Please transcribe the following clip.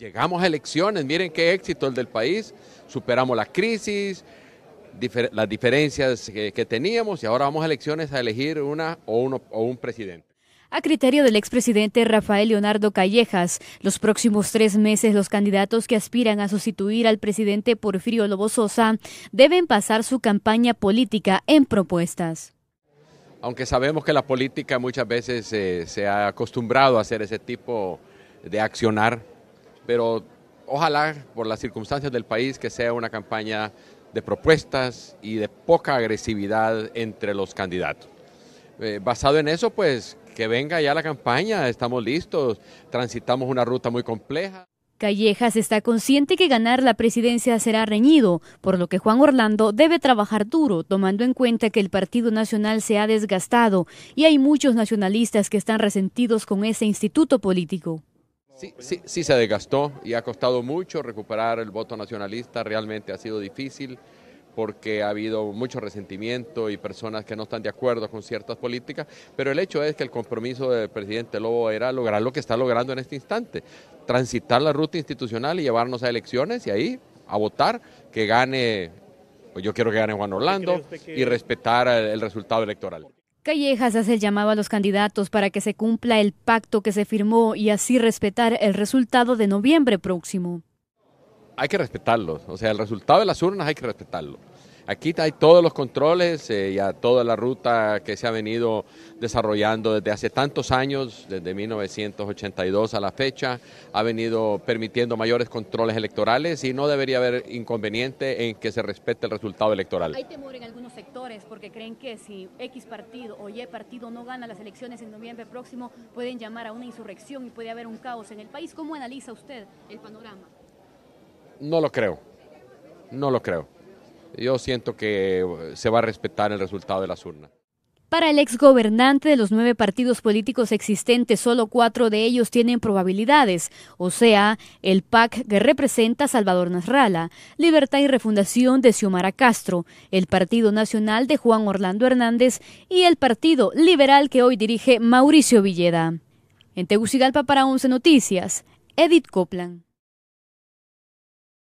Llegamos a elecciones, miren qué éxito el del país, superamos la crisis, las diferencias que, teníamos y ahora vamos a elecciones a elegir una o, uno, o un presidente. A criterio del expresidente Rafael Leonardo Callejas, los próximos tres meses los candidatos que aspiran a sustituir al presidente Porfirio Lobo Sosa deben pasar su campaña política en propuestas. Aunque sabemos que la política muchas veces eh, se ha acostumbrado a hacer ese tipo de accionar, pero ojalá por las circunstancias del país que sea una campaña de propuestas y de poca agresividad entre los candidatos. Eh, basado en eso, pues que venga ya la campaña, estamos listos, transitamos una ruta muy compleja. Callejas está consciente que ganar la presidencia será reñido, por lo que Juan Orlando debe trabajar duro, tomando en cuenta que el Partido Nacional se ha desgastado y hay muchos nacionalistas que están resentidos con ese instituto político. Sí, sí, sí, se desgastó y ha costado mucho recuperar el voto nacionalista, realmente ha sido difícil porque ha habido mucho resentimiento y personas que no están de acuerdo con ciertas políticas, pero el hecho es que el compromiso del presidente Lobo era lograr lo que está logrando en este instante, transitar la ruta institucional y llevarnos a elecciones y ahí a votar, que gane, pues yo quiero que gane Juan Orlando y respetar el resultado electoral. Callejas hace el llamado a los candidatos para que se cumpla el pacto que se firmó y así respetar el resultado de noviembre próximo. Hay que respetarlo, o sea, el resultado de las urnas hay que respetarlo. Aquí hay todos los controles eh, y a toda la ruta que se ha venido desarrollando desde hace tantos años, desde 1982 a la fecha, ha venido permitiendo mayores controles electorales y no debería haber inconveniente en que se respete el resultado electoral. Hay temor en algunos sectores porque creen que si X partido o Y partido no gana las elecciones en noviembre próximo, pueden llamar a una insurrección y puede haber un caos en el país. ¿Cómo analiza usted el panorama? No lo creo, no lo creo yo siento que eh, se va a respetar el resultado de las urnas. Para el exgobernante de los nueve partidos políticos existentes, solo cuatro de ellos tienen probabilidades, o sea, el PAC que representa Salvador Nasralla, Libertad y Refundación de Xiomara Castro, el Partido Nacional de Juan Orlando Hernández y el Partido Liberal que hoy dirige Mauricio Villeda. En Tegucigalpa para once Noticias, Edith Coplan.